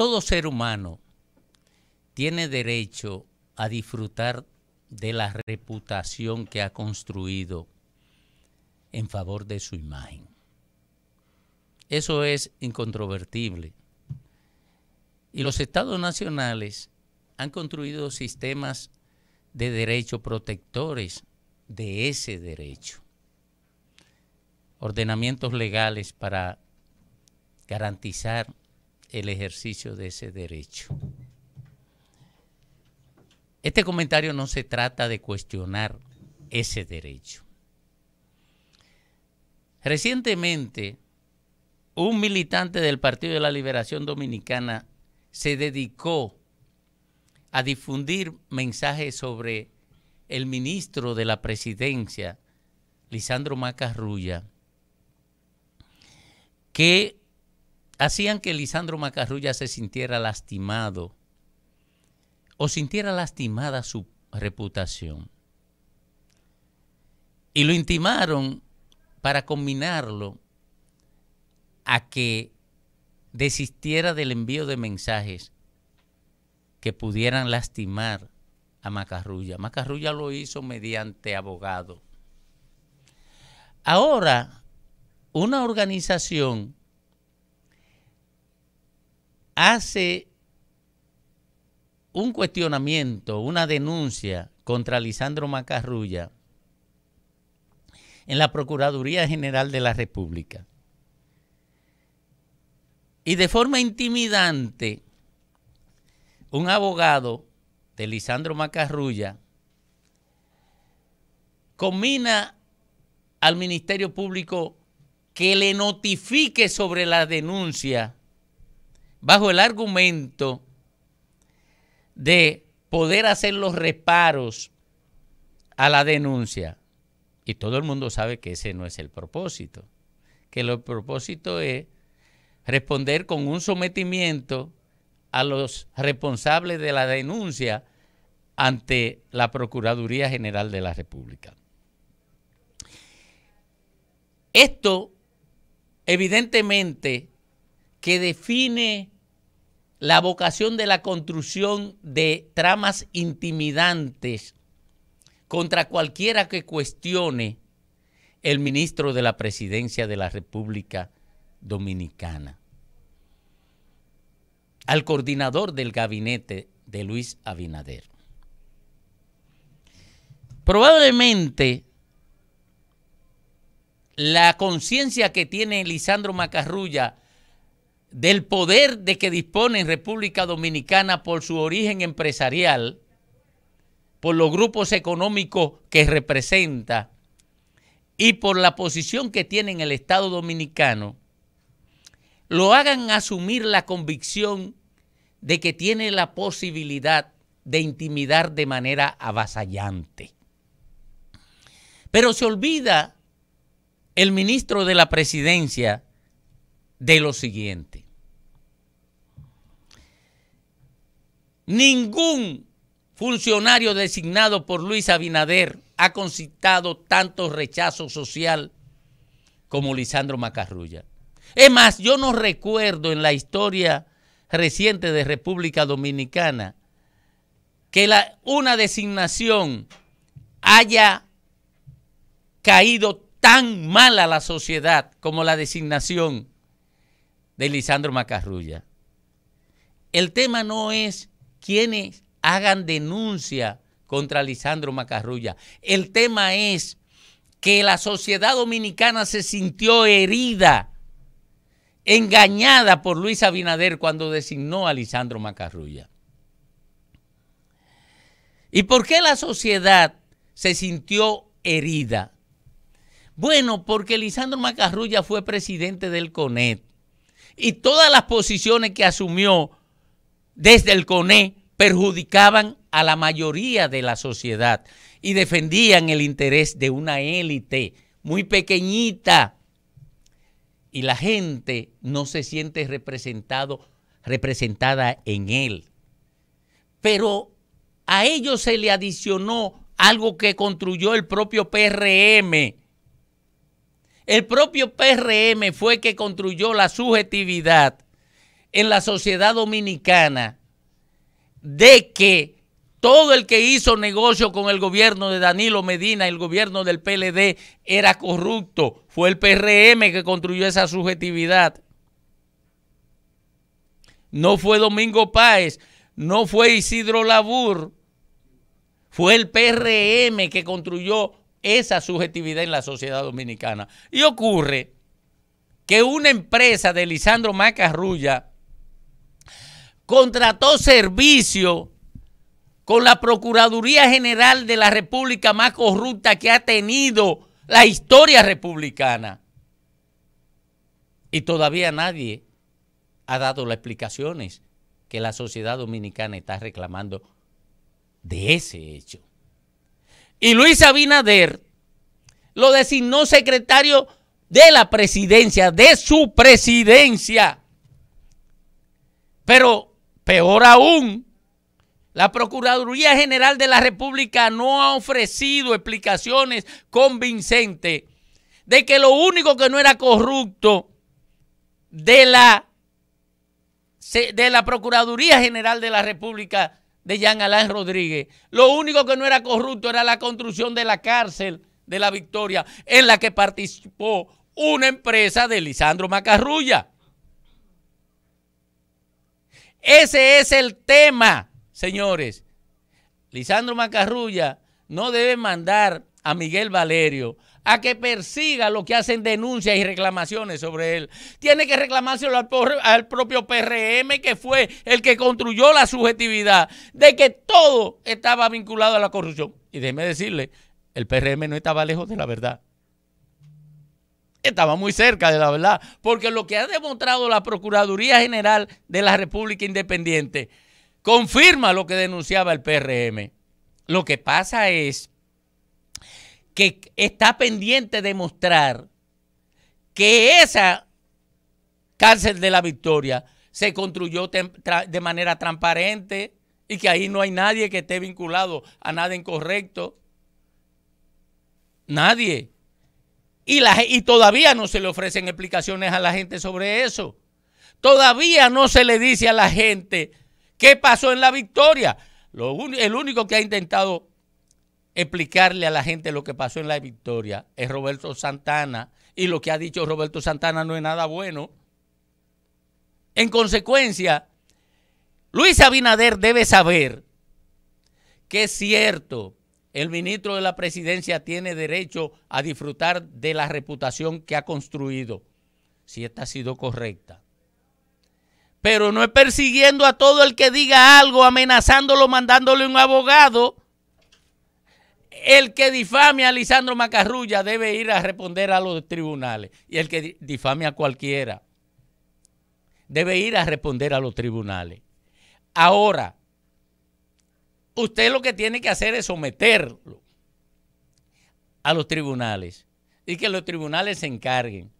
todo ser humano tiene derecho a disfrutar de la reputación que ha construido en favor de su imagen. Eso es incontrovertible. Y los estados nacionales han construido sistemas de derecho protectores de ese derecho. Ordenamientos legales para garantizar el ejercicio de ese derecho. Este comentario no se trata de cuestionar ese derecho. Recientemente, un militante del Partido de la Liberación Dominicana se dedicó a difundir mensajes sobre el ministro de la presidencia, Lisandro Macarrulla, que hacían que Lisandro Macarrulla se sintiera lastimado o sintiera lastimada su reputación. Y lo intimaron para combinarlo a que desistiera del envío de mensajes que pudieran lastimar a Macarrulla. Macarrulla lo hizo mediante abogado. Ahora, una organización hace un cuestionamiento, una denuncia contra Lisandro Macarrulla en la Procuraduría General de la República. Y de forma intimidante, un abogado de Lisandro Macarrulla combina al Ministerio Público que le notifique sobre la denuncia bajo el argumento de poder hacer los reparos a la denuncia. Y todo el mundo sabe que ese no es el propósito, que el propósito es responder con un sometimiento a los responsables de la denuncia ante la Procuraduría General de la República. Esto evidentemente que define la vocación de la construcción de tramas intimidantes contra cualquiera que cuestione el ministro de la presidencia de la República Dominicana, al coordinador del gabinete de Luis Abinader. Probablemente la conciencia que tiene Lisandro Macarrulla del poder de que dispone en República Dominicana por su origen empresarial, por los grupos económicos que representa y por la posición que tiene en el Estado Dominicano, lo hagan asumir la convicción de que tiene la posibilidad de intimidar de manera avasallante. Pero se olvida el ministro de la presidencia, de lo siguiente. Ningún funcionario designado por Luis Abinader ha concitado tanto rechazo social como Lisandro Macarrulla. Es más, yo no recuerdo en la historia reciente de República Dominicana que la, una designación haya caído tan mal a la sociedad como la designación de Lisandro Macarrulla. El tema no es quienes hagan denuncia contra Lisandro Macarrulla. El tema es que la sociedad dominicana se sintió herida, engañada por Luis Abinader cuando designó a Lisandro Macarrulla. ¿Y por qué la sociedad se sintió herida? Bueno, porque Lisandro Macarrulla fue presidente del CONET y todas las posiciones que asumió desde el CONE perjudicaban a la mayoría de la sociedad y defendían el interés de una élite muy pequeñita. Y la gente no se siente representado, representada en él. Pero a ellos se le adicionó algo que construyó el propio PRM el propio PRM fue que construyó la subjetividad en la sociedad dominicana de que todo el que hizo negocio con el gobierno de Danilo Medina, y el gobierno del PLD, era corrupto. Fue el PRM que construyó esa subjetividad. No fue Domingo Páez, no fue Isidro Labur, fue el PRM que construyó esa subjetividad en la sociedad dominicana. Y ocurre que una empresa de Lisandro Macarrulla contrató servicio con la Procuraduría General de la República más corrupta que ha tenido la historia republicana. Y todavía nadie ha dado las explicaciones que la sociedad dominicana está reclamando de ese hecho. Y Luis Abinader lo designó secretario de la presidencia, de su presidencia. Pero peor aún, la Procuraduría General de la República no ha ofrecido explicaciones convincentes de que lo único que no era corrupto de la, de la Procuraduría General de la República de Jean Alain Rodríguez. Lo único que no era corrupto era la construcción de la cárcel de la Victoria, en la que participó una empresa de Lisandro Macarrulla. Ese es el tema, señores. Lisandro Macarrulla no debe mandar a Miguel Valerio a que persiga lo que hacen denuncias y reclamaciones sobre él. Tiene que reclamárselo al, propio PRM, que fue el que construyó la subjetividad de que todo estaba vinculado a la corrupción. Y déjeme decirle, el PRM no estaba lejos de la verdad. Estaba muy cerca de la verdad, porque lo que ha demostrado la Procuraduría General de la República Independiente confirma lo que denunciaba el PRM. Lo que pasa es que está pendiente de mostrar que esa cárcel de la victoria se construyó de manera transparente y que ahí no hay nadie que esté vinculado a nada incorrecto. Nadie. Y, y todavía no se le ofrecen explicaciones a la gente sobre eso. Todavía no se le dice a la gente qué pasó en la victoria. Lo, el único que ha intentado explicarle a la gente lo que pasó en la victoria es Roberto Santana y lo que ha dicho Roberto Santana no es nada bueno. En consecuencia, Luis Abinader debe saber que es cierto, el ministro de la presidencia tiene derecho a disfrutar de la reputación que ha construido, si esta ha sido correcta. Pero no es persiguiendo a todo el que diga algo, amenazándolo, mandándole un abogado el que difame a Lisandro Macarrulla debe ir a responder a los tribunales. Y el que difame a cualquiera debe ir a responder a los tribunales. Ahora, usted lo que tiene que hacer es someterlo a los tribunales y que los tribunales se encarguen.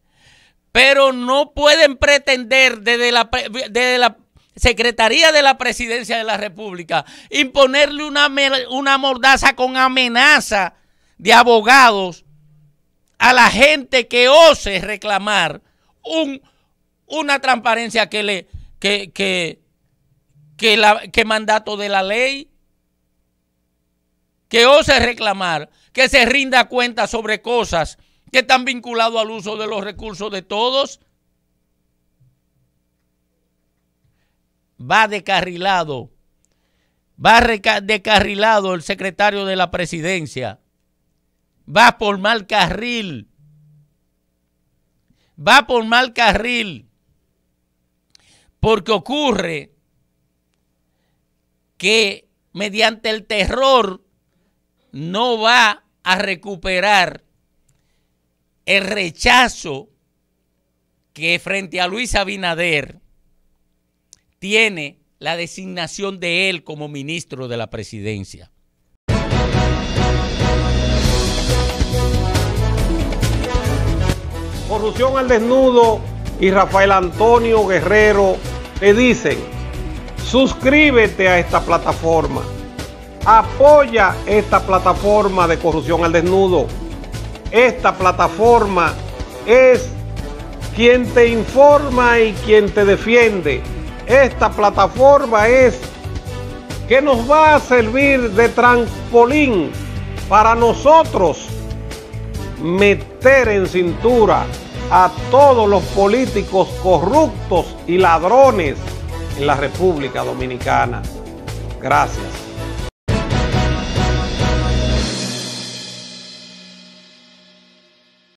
Pero no pueden pretender desde la, desde la Secretaría de la Presidencia de la República, imponerle una, una mordaza con amenaza de abogados a la gente que ose reclamar un, una transparencia que le que, que, que, la, que mandato de la ley, que ose reclamar, que se rinda cuenta sobre cosas que están vinculadas al uso de los recursos de todos. va descarrilado. Va descarrilado el secretario de la presidencia. Va por mal carril. Va por mal carril. Porque ocurre que mediante el terror no va a recuperar el rechazo que frente a Luis Abinader tiene la designación de él como ministro de la presidencia. Corrupción al desnudo y Rafael Antonio Guerrero te dicen, suscríbete a esta plataforma, apoya esta plataforma de corrupción al desnudo. Esta plataforma es quien te informa y quien te defiende esta plataforma es que nos va a servir de trampolín para nosotros meter en cintura a todos los políticos corruptos y ladrones en la República Dominicana. Gracias.